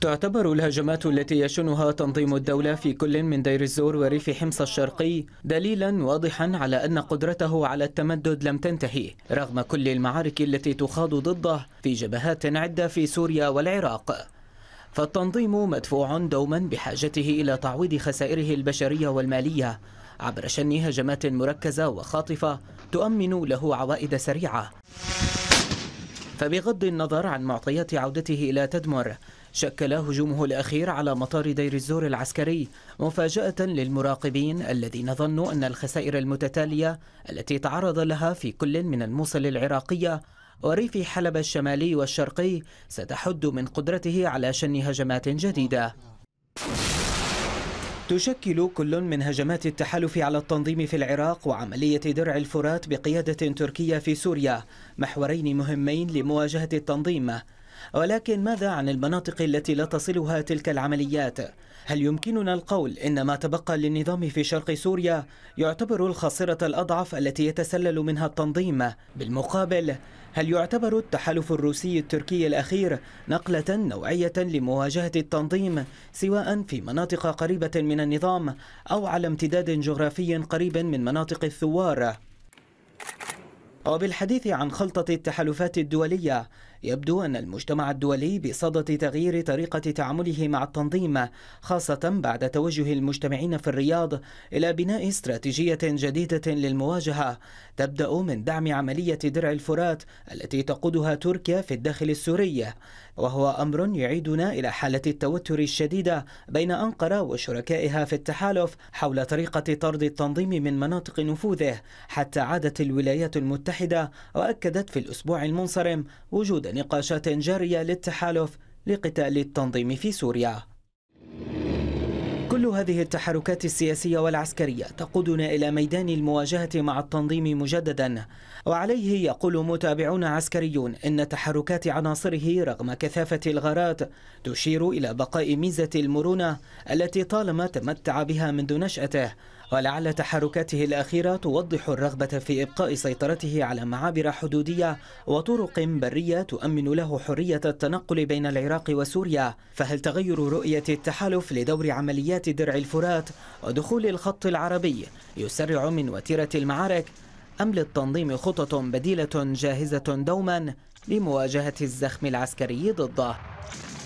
تعتبر الهجمات التي يشنها تنظيم الدولة في كل من دير الزور وريف حمص الشرقي دليلا واضحا على أن قدرته على التمدد لم تنتهي رغم كل المعارك التي تخاض ضده في جبهات عدة في سوريا والعراق فالتنظيم مدفوع دوما بحاجته إلى تعويض خسائره البشرية والمالية عبر شن هجمات مركزة وخاطفة تؤمن له عوائد سريعة فبغض النظر عن معطيات عودته إلى تدمر شكل هجومه الأخير على مطار دير الزور العسكري مفاجأة للمراقبين الذين ظنوا أن الخسائر المتتالية التي تعرض لها في كل من الموصل العراقية وريف حلب الشمالي والشرقي ستحد من قدرته على شن هجمات جديدة تشكل كل من هجمات التحالف على التنظيم في العراق وعملية درع الفرات بقيادة تركية في سوريا محورين مهمين لمواجهة التنظيم ولكن ماذا عن المناطق التي لا تصلها تلك العمليات؟ هل يمكننا القول إن ما تبقى للنظام في شرق سوريا يعتبر الخاصرة الأضعف التي يتسلل منها التنظيم؟ بالمقابل هل يعتبر التحالف الروسي التركي الأخير نقلة نوعية لمواجهة التنظيم سواء في مناطق قريبة من النظام أو على امتداد جغرافي قريب من مناطق الثوار؟ وبالحديث عن خلطة التحالفات الدولية يبدو أن المجتمع الدولي بصدد تغيير طريقة تعامله مع التنظيم خاصة بعد توجه المجتمعين في الرياض إلى بناء استراتيجية جديدة للمواجهة تبدأ من دعم عملية درع الفرات التي تقودها تركيا في الداخل السوري وهو أمر يعيدنا إلى حالة التوتر الشديدة بين أنقرة وشركائها في التحالف حول طريقة طرد التنظيم من مناطق نفوذه حتى عادت الولايات المتحدة وأكدت في الأسبوع المنصرم وجود نقاشات جارية للتحالف لقتال التنظيم في سوريا كل هذه التحركات السياسية والعسكرية تقودنا إلى ميدان المواجهة مع التنظيم مجددا وعليه يقول متابعون عسكريون إن تحركات عناصره رغم كثافة الغارات تشير إلى بقاء ميزة المرونة التي طالما تمتع بها منذ نشأته ولعل تحركاته الأخيرة توضح الرغبة في إبقاء سيطرته على معابر حدودية وطرق برية تؤمن له حرية التنقل بين العراق وسوريا فهل تغير رؤية التحالف لدور عمليات درع الفرات ودخول الخط العربي يسرع من وتيرة المعارك أم للتنظيم خطط بديلة جاهزة دوما لمواجهة الزخم العسكري ضده